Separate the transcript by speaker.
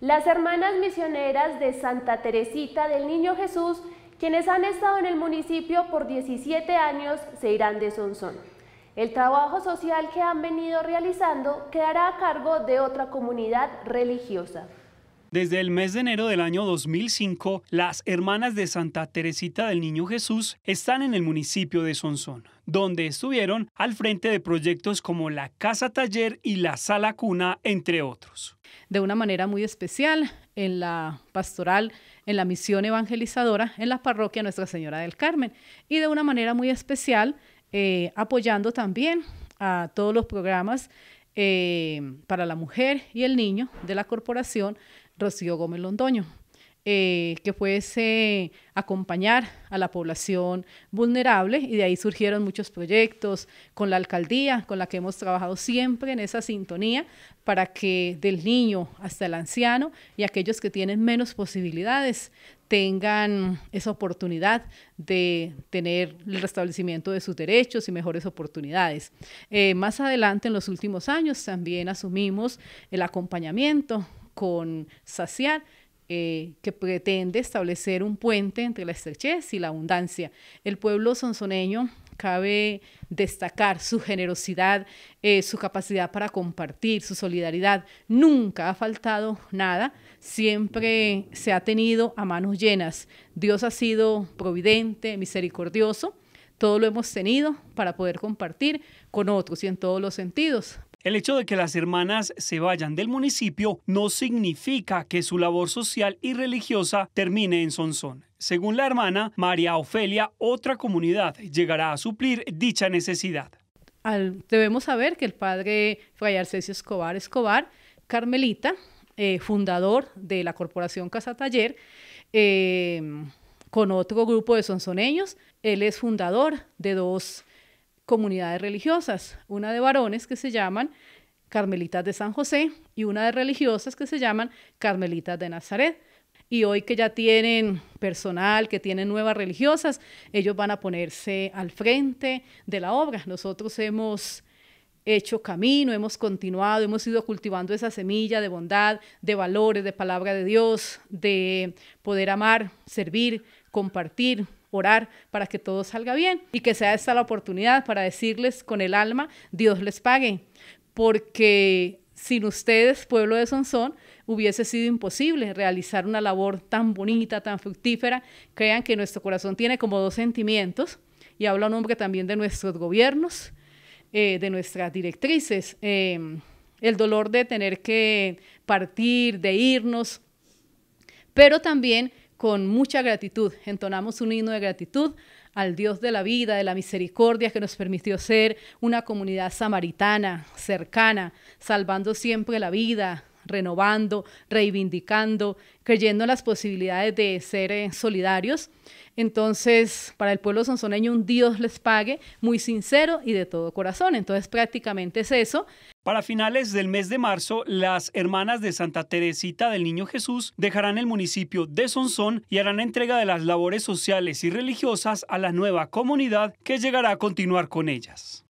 Speaker 1: Las hermanas misioneras de Santa Teresita del Niño Jesús, quienes han estado en el municipio por 17 años, se irán de Sonsón. El trabajo social que han venido realizando quedará a cargo de otra comunidad religiosa.
Speaker 2: Desde el mes de enero del año 2005, las hermanas de Santa Teresita del Niño Jesús están en el municipio de Sonsón, donde estuvieron al frente de proyectos como la Casa Taller y la Sala Cuna, entre otros.
Speaker 1: De una manera muy especial, en la pastoral, en la misión evangelizadora, en la parroquia Nuestra Señora del Carmen, y de una manera muy especial, eh, apoyando también a todos los programas eh, para la mujer y el niño de la corporación Rocío Gómez Londoño, eh, que fuese acompañar a la población vulnerable y de ahí surgieron muchos proyectos con la alcaldía, con la que hemos trabajado siempre en esa sintonía para que del niño hasta el anciano y aquellos que tienen menos posibilidades tengan esa oportunidad de tener el restablecimiento de sus derechos y mejores oportunidades. Eh, más adelante, en los últimos años, también asumimos el acompañamiento con saciar, eh, que pretende establecer un puente entre la estrechez y la abundancia. El pueblo sonsoneño cabe destacar su generosidad, eh, su capacidad para compartir, su solidaridad. Nunca ha faltado nada, siempre se ha tenido a manos llenas. Dios ha sido providente, misericordioso. Todo lo hemos tenido para poder compartir con otros y en todos
Speaker 2: los sentidos. El hecho de que las hermanas se vayan del municipio no significa que su labor social y religiosa termine en Sonsón. Según la hermana María Ofelia, otra comunidad llegará a suplir dicha necesidad.
Speaker 1: debemos saber que el padre Fray Arcesio Escobar Escobar, carmelita, eh, fundador de la Corporación Casa Taller, eh, con otro grupo de sonsoneños, él es fundador de dos comunidades religiosas, una de varones que se llaman Carmelitas de San José y una de religiosas que se llaman Carmelitas de Nazaret. Y hoy que ya tienen personal, que tienen nuevas religiosas, ellos van a ponerse al frente de la obra. Nosotros hemos hecho camino, hemos continuado, hemos ido cultivando esa semilla de bondad, de valores, de palabra de Dios, de poder amar, servir, compartir, orar para que todo salga bien y que sea esta la oportunidad para decirles con el alma, Dios les pague, porque sin ustedes, pueblo de Sonsón, hubiese sido imposible realizar una labor tan bonita, tan fructífera. Crean que nuestro corazón tiene como dos sentimientos y habla un hombre también de nuestros gobiernos, eh, de nuestras directrices. Em, el dolor de tener que partir, de irnos, pero también con mucha gratitud. Entonamos un himno de gratitud al Dios de la vida, de la misericordia que nos permitió ser una comunidad samaritana, cercana, salvando siempre la vida, renovando, reivindicando, creyendo en las posibilidades de ser eh, solidarios. Entonces, para el pueblo sonsoneño, un Dios les pague muy sincero y de todo corazón. Entonces, prácticamente
Speaker 2: es eso. Para finales del mes de marzo, las hermanas de Santa Teresita del Niño Jesús dejarán el municipio de Sonsón y harán entrega de las labores sociales y religiosas a la nueva comunidad que llegará a continuar con ellas.